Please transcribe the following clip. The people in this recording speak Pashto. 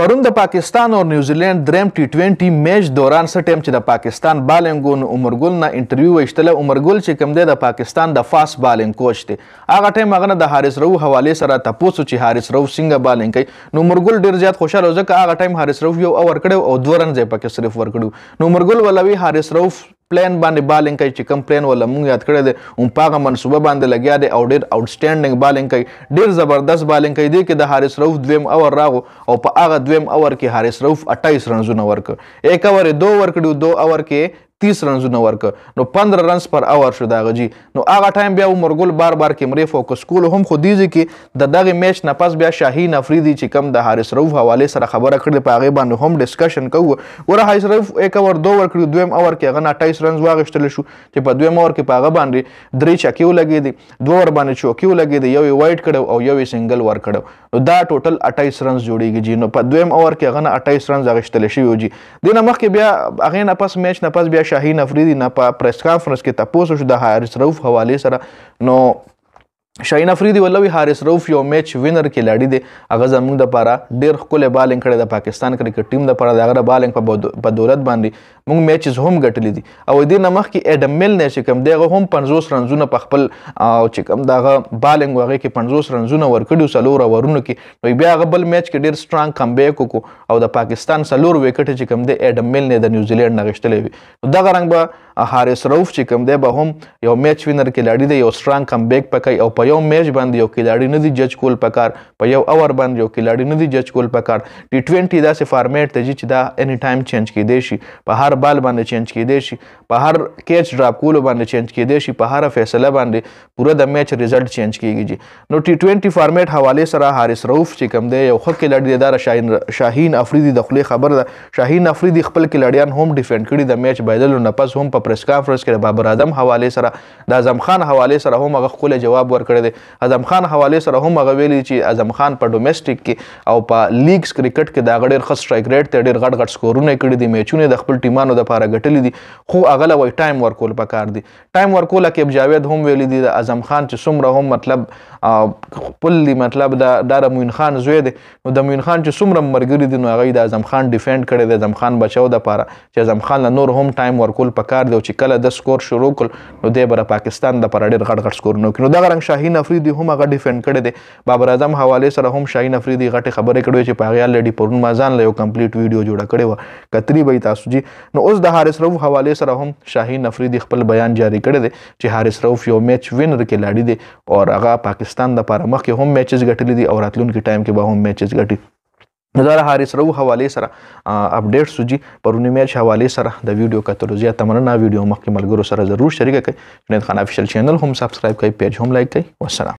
پرون د پاکستان او نیوزیلند دریم ټي 20 میچ دوران سټیم چې د پاکستان بالینګ عمرګل نه انټرویو وشتله عمرګل چې کوم دی د پاکستان د فاست بالینګ کوچ دی هغه ټایم هغه نه د حارث رو حواله سره تاسو چې حارث رو څنګه بالینګ کوي نو عمرګل ډیر زیات خوشاله ځکه هغه ټایم حارث رو یو اور کړو او دوه رن ځای پکې صرف ور کړو نو عمرګل ولوي حارث رو پلان باندې بالینګ کوي چې کوم پلان ولا مونږ یاد کړی دی هم په هغه منصوبه باندې لګیا دی او ډېر آوټسټینډینګ بالینګ کوي ډېر زبردست بالینګ کوي دی کې د حارث رؤف دویم اور راغو او په هغه دویم اور کې حارث رؤف 28 رنزونه ورک ایک اور دو ورکړو دو اور کې 30 رنزونه ورکه نو 15 رنز پر اور شو دغه جی نو هغه ټایم بیا عمرګل بار بار کیمرې فوکس کول هم خو دیږي کې د دغه میچ نه پس بیا شاهین افریدی چې کم د حارس روف حواله سره خبره کړې په هغه باندې هم ډسکشن کوو ور حارس روف 1 اور 2 ور کړو دویم اور کې هغه 28 رنز واغشتل شو چې په دویم اور کې په هغه باندې درې چکیو لګې دي دوه ور باندې چوکیو لګې دي یو یې وایټ کړو او یو یې سنگل ور کړو نو دا ټوټل 28 رنز جوړیږي جی نو په دویم اور کې هغه 28 رنز اغشتل شي وي جی دینه مخکې بیا هغه نه پس میچ نه پس بیا شاهین افریدی نه په پریس کانفرنس کې تاسو شو د حارث رؤف حواله سره نو شاهین افریدی ولوي حارث رؤف یو میچ وینر کې لاړی دی هغه زموږ د پاره ډیر خپل بالینګ کړی د پاکستان کرکټ ټیم د پاره د هغه بالینګ په با دولت باندې موږ میچز هم ګټلې دي او دې نه مخکې اډم میل نه چې کوم دغه هم 50 رنزونه په خپل او چې کوم دغه بالنګ وغه کې 50 رنزونه ورکړي سلور ورونو کې نو بیا غبل میچ کې ډیر سترانګ کمبیک وکړو او د پاکستان سلور وکټ چې کوم د اډم میل نه د نیوزیلند نه غشتلې وي نو دغه رنګ به حارس روف چې کوم دی به هم یو میچ وینر کې لاړی دی یو سترانګ کمبیک پکای او په یو میچ باندې یو کلاړي نه دی جج کول پکار په یو اور باندې یو کلاړي نه دی جج کول پکار ټي 20 داسې فارمیټ ته چې دا اني ټایم چینج کې دی شي په هر هر بال باندې چینج کېدی شي په هر کیچ ډراپ کولو باندې چینج کېدی شي په هر فیصله باندې پوره د میچ ریزلټ چینج کیږي جی نو ټي 20 فارمیټ حواله سره حارس رؤف چې کم دی یو خکې لړ دار شاهین شاهین افریدي د خپل خبر ده شاهین افریدي خپل کلړیان هم ډیفند کړي د میچ بایدلو نه پس هم په پریس کانفرنس کې بابر اعظم حواله سره د اعظم خان حواله سره هم هغه خپل جواب ورکړی دی اعظم خان حواله سره هم هغه ویلي چې اعظم خان په ډومېسټک کې او په لیګز کرکټ کې دا غډیر خاص سټرایک ریټ ته ډیر غټ غټ سکورونه کړی دي میچونه د خپل ټیمان افغانانو د پاره غټلې دي خو هغه لوي ټایم ورکول پکار دي ټایم ورکول کې بجاوید هم ویل دي د اعظم خان چې څومره هم مطلب خپل مطلب د دار موین خان زوی دی نو د موین خان چې څومره مرګري دي نو هغه د اعظم خان ډیفند کړي د اعظم خان بچو د پاره چې اعظم خان له نور هم ټایم ورکول پکار دی چې کله د سکور شروع کړ نو دی بره پاکستان د پاره ډېر غټ غټ سکور نو کینو دغه رنګ شاهین افریدي هم هغه ډیفند کړي دي بابر اعظم حواله سره هم شاهین افریدي غټه خبره کړې چې په هغه لړې پرون مازان له یو کمپلیټ ویډیو جوړ کړي و کتري به تاسو جی نو اوس د حارث رؤف حواله سره هم شاهین افریدي خپل بیان جاری کړی دی چې حارث رؤف یو میچ وینر کې لاړی دی او هغه پاکستان د لپاره مخکې هم میچز ګټلی دي او راتلونکي ټایم کې به هم میچز ګټي نظر حارث رو حواله سره اپډیټ سوجي پرونی میچ حواله سره د ویډیو کتلو زیات تمنا ویډیو مخکې ملګرو سره ضرور شریک کړئ جنید خان افیشل چینل هم سبسکرایب کړئ پیج هم لایک کړئ والسلام